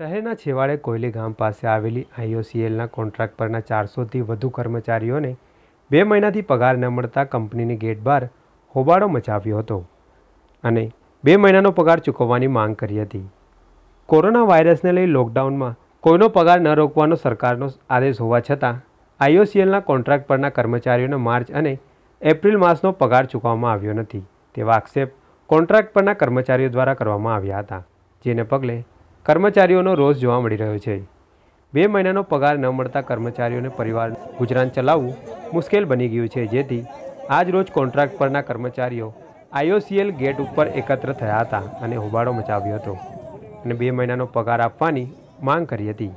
શહેરના છેવાડે કોયલી ગામ પાસે આવેલી આઈઓસીએલના કોન્ટ્રાક્ટ પરના ચારસોથી વધુ કર્મચારીઓને બે મહિનાથી પગાર ન મળતા કંપનીની ગેટ બહાર હોબાળો મચાવ્યો હતો અને બે મહિનાનો પગાર ચૂકવવાની માંગ કરી હતી કોરોના વાયરસને લઈ લોકડાઉનમાં કોઈનો પગાર ન રોકવાનો સરકારનો આદેશ હોવા છતાં આઈઓસીએલના કોન્ટ્રાક્ટ પરના કર્મચારીઓને માર્ચ અને એપ્રિલ માસનો પગાર ચૂકવવામાં આવ્યો નથી તેવા આક્ષેપ કોન્ટ્રાક્ટ પરના કર્મચારીઓ દ્વારા કરવામાં આવ્યા હતા જેને પગલે કર્મચારીઓનો રોષ જોવા મળી રહ્યો છે બે મહિનાનો પગાર ન મળતા કર્મચારીઓને પરિવાર ગુજરાન ચલાવવું મુશ્કેલ બની ગયું છે જેથી આજ રોજ કોન્ટ્રાક્ટ પરના કર્મચારીઓ આઈઓસીએલ ગેટ ઉપર એકત્ર થયા હતા અને હોબાળો મચાવ્યો હતો અને બે મહિનાનો પગાર આપવાની માંગ કરી હતી